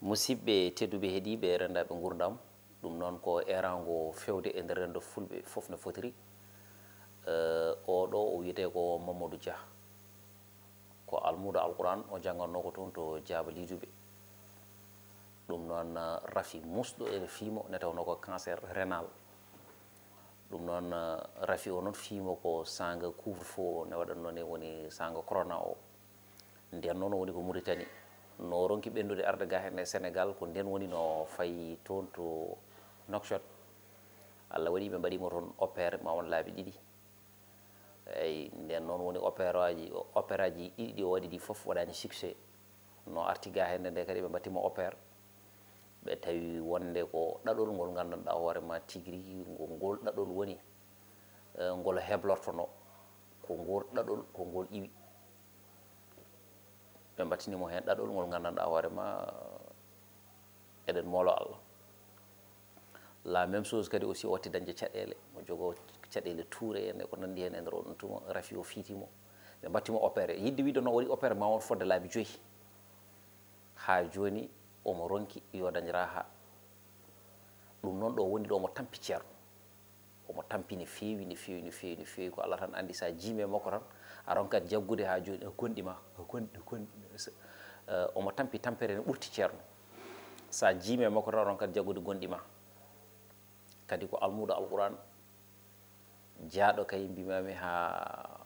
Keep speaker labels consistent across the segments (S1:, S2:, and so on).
S1: musidɓe tedduɓe heeɗiɓe rendaɓe gurdam ɗum noon ko erango fewde e nder rendo fulɓe fof no fotiri oɗo eh, o wiyete ko mamadou dia ko almudo alquran o jangannoko toon to jaaba liduɓe ɗum noon eh, rafi musɗo ene fimo ne tawno ko cancer renal ɗum noon eh, rafi o noon fimo ko sanga couvre fo ne waɗannoon e woni sanga corona o nden noon o woni ko mauritanie no ronki ɓendude arde ga hen e sénégal ko nden woni no fayi toon to nokshot allah waɗi ɓe mbaɗimo toon opére mawon laabi ɗiɗi eyyi nden noon woni opére aji opére aji ɗiɗi ɗi o waɗi ɗi foof waɗani succés no arti ga hende nde kadi ɓe mbattimo opére ɓe tawi wonde ko ɗaɗol ngol gandanɗa hoorema tigui rigui ngo ngol ɗaɗol woni eh, ngol heblortono ko ngol ɗaɗol ko ngol iwi ɓe mbatinimo heen ɗaɗol ngol nganndanɗaa hoore ma eɗen moolo allah la même chose kadi aussi watti dañde caɗeele mo jogoo caɗeele tuure en e ko nanndi heen e ndero ɗum tuma rafi o fiitimo ɓe mbattimo opéré yidde wiide no waɗi opéré ma won fodde laabi joyi haa jooni omo ronki yo dañraa haa ɗum noon ɗo woni ɗo omo tampi ceerɗum omo tampini feewi ne feewi no feewi no feewi ko allah tan anndi so a jiime makko tan a ronkat jaggude haa jooni o gonɗima omo tampi tampere ne ɓurti ceerno so a jiime makko tan a ronkat jaggude gonɗima kadi ko almuɗo alqouran jaaɗo kay mbimami haa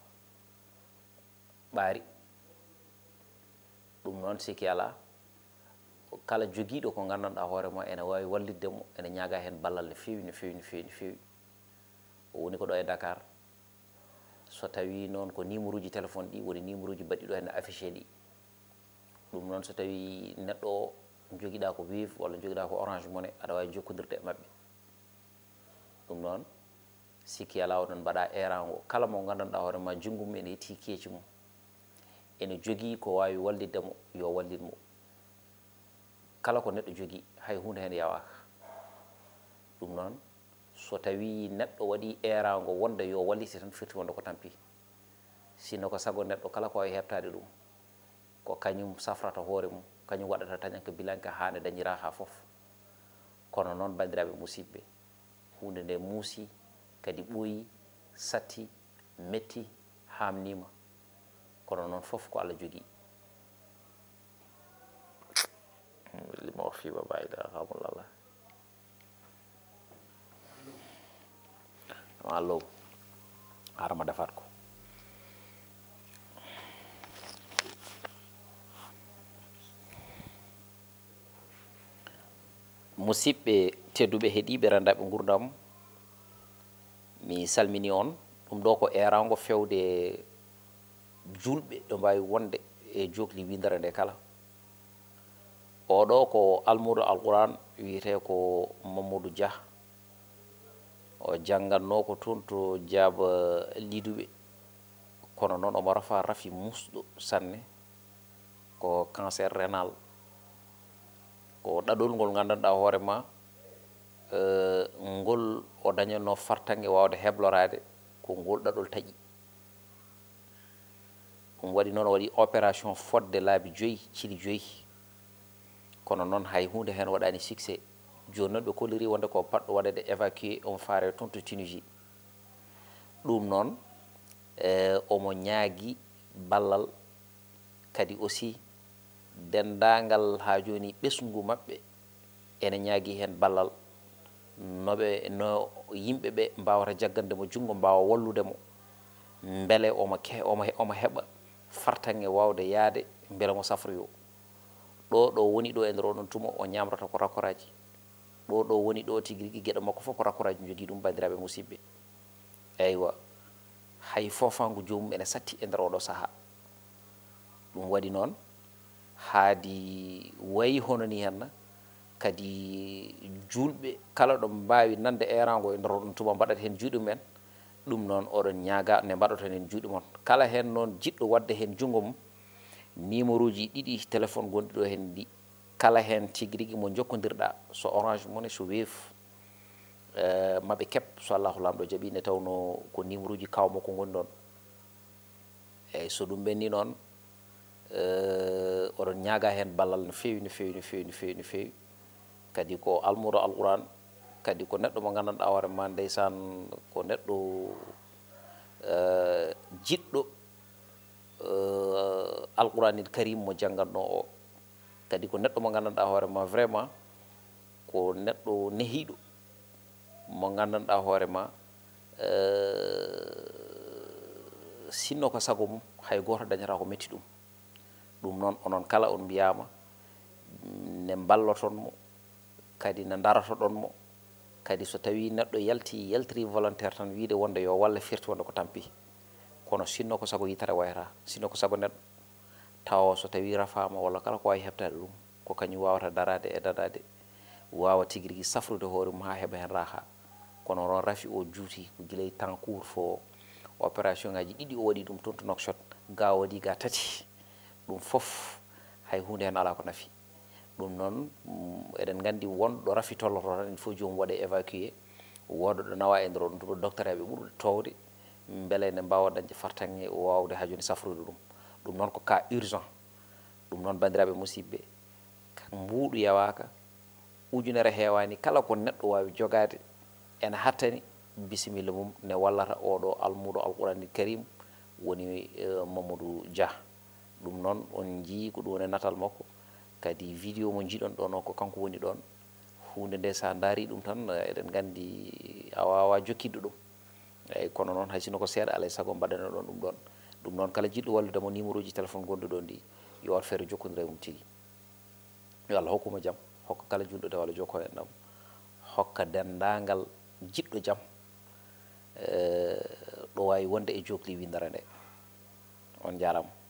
S1: ɓaari ɗum noon siki ala kala jogiiɗo ko nganndanɗaa hoore ma ene waawi wallitde mo ene ñaaga heen ballal no feewi no feewi no feewi no feewi o woni ko ɗo e dakar so tawi noon ko numéro uji téléphone ɗi woni numéro uji mbaɗi ɗo hen affiché ɗi ɗum noon so tawi neɗɗo joguiɗa ko vif walla joguiɗa ko orange mone aɗa wawi jokkodirde e mabɓe ɗum noon sikki ala o noon mbaɗa erango kala mo gandanɗa hoore ma junggo mum ene yetti keeci mum ene jogui ko wawi wallidde mo yo wallid mo kala ko neɗɗo jogui hay hunde hen yawaka ɗum noon so tawi neɗɗo waɗi erago wonda yo wallite tan firti wonda ko tampi sino ko sago neɗɗo kala ko wawi heɓtade ɗum ko kañum safrata hoore mum kañum waɗata tañanke bilanke hane dañira ha foof kono noon bandiraɓe musibɓe hunde nde muusi kadi ɓooyi satti metti hamnima kono noon foof ko allah jogui limao fiba bayda hamullallah wallow arama defat ko musidɓe tedduɓe heeɗiɓe rendaɓe gurdam mi salmini on ɗum ɗo ko erago fewde julɓe ɗo mbawi wonde e jokli windere nde kala oɗo ko almudo alquran wiyete ko mamadou dia o jannganoko toon to jaaba liduɓe kono noon omo rafa rafi musɗo sanne ko cancer renal ko ɗaɗol ngol nganndanɗa hoore ma e, ngol o dañatno fartange wawde heblorade ko ngol ɗaɗol taƴi ɗum waɗi noon o waɗi opération fodde laabi joyi cili joyi kono noon hay hunde heen waɗani succé joni noon ɓe kolliri wonde ko patɗo waɗede évacué on faare toon to tunisie ɗum noon e, omo ñaagui ballal kadi aussi dendagal ha joni ɓesgu mabɓe ene ñaagui hen ballal noɓe no yimɓeɓe mbawata jaggande mo junggo mbawa walludemo beele omo ke omo omo heɓa fartan e wawde yaade beele mo safroyo ɗo ɗo woni ɗo e nder oɗon tuma o ñamrata ko rakoraji ɓo ɗo woni ɗo tigirigui gueɗo makko fof ko rakoraji jogui ɗum bandiraɓe musibɓe eywa hay fofangu jomum ene satti e nder oɗo saaha ɗum waɗi noon haadi wayi hono ni henna kadi julɓe kala ɗo mbawi nande erango e nder oɗon tuma mbaɗata hen juuɗe mumen ɗum noon oɗon ñaaga ne mbaɗaton hen juuɗe moon kala hen noon jiɗɗo wadde hen junggo mum numéro uji ɗiɗi téléphone gonɗiɗo hen ndi kala eh, eh, eh, hen tigi rigui mo jokkondirda so orange ne so euh mabbe kep so allahu lamdo jabi ne tawno ko nimruji kawmo ko gondon e so dum ɗum non euh oron nyaaga hen ballal no feewi no feewi no feewi no feewi no feewi kadi ko almudo alquran kadi ko neddo mo gandanɗa hoore man ndeysan ko jiddo euh alquranil karim mo jangganno kadi ko neddo mo gandanɗa hore ma vraiment ko neddo nehido mo gandanɗa hore ma eh, sinno ko sagum hay goto dañata ko metti dum dum non onon kala on biyama ne mo kadi don mo kadi so tawi neddo yalti yaltri volontaire tan wiide wonde yo walla firti wonde ko tampi kono sinno ko sago yitare wayra sinno ko sago neddo tawa so tawi rafama walla kala ko wawi heɓtade ɗum ko kañum wawata darade e dadade wawa tigui rigui safrude hoorema ha heeɓa hen raha kono ron rafi o juuti ko guilay temps court fo opération ngaji ɗiɗi o waɗi ɗum tonto nokshot ga waɗi ga tati ɗum foof hay hunde hen ala ko nafi ɗum noon mm, eɗen gandi wonɗo rafi tolloto tan il faut jomum waɗa évacué woɗoɗo nawa e ndero ɗum ɗo docteur aɓe ɓuurɗo towde beele ne mbawa dañde fartange wawde ha joni safrude ɗum ɗum noon ko cas urgent ɗum noon banndiraaɓe musidɓe mbuuɗu yawaaka ujunere heewaani kala ko neɗɗo waawi jogaade ene hattani bisimilla mum ne wallata oɗo almuɗo alqurani karim woni eh, mamadou dia ɗum noon on njiyi ko ɗum woni e natal makko kadi vidéo mo njiɗon ɗon o ko kanko woni ɗon huunde nde so ndaari ɗum tan eh, eɗen nganndi a waawa jokkidde ɗum eeyi kono noon hay sino ko seeɗa alaa e sago mbaɗaneɗon ɗum ɗon ɗum noon kala jiɗɗo wallude mo numéro uji téléphone gonɗo ɗon ɗi yo or feere jokkondira e mum tigi yo allah hokkuma jaam hokka kala junɗo dewa allah e jokko enɗam hokka denndaangal jiɗɗo jaam eh, ɗo waawi wonde e jookli windara nde on jaarama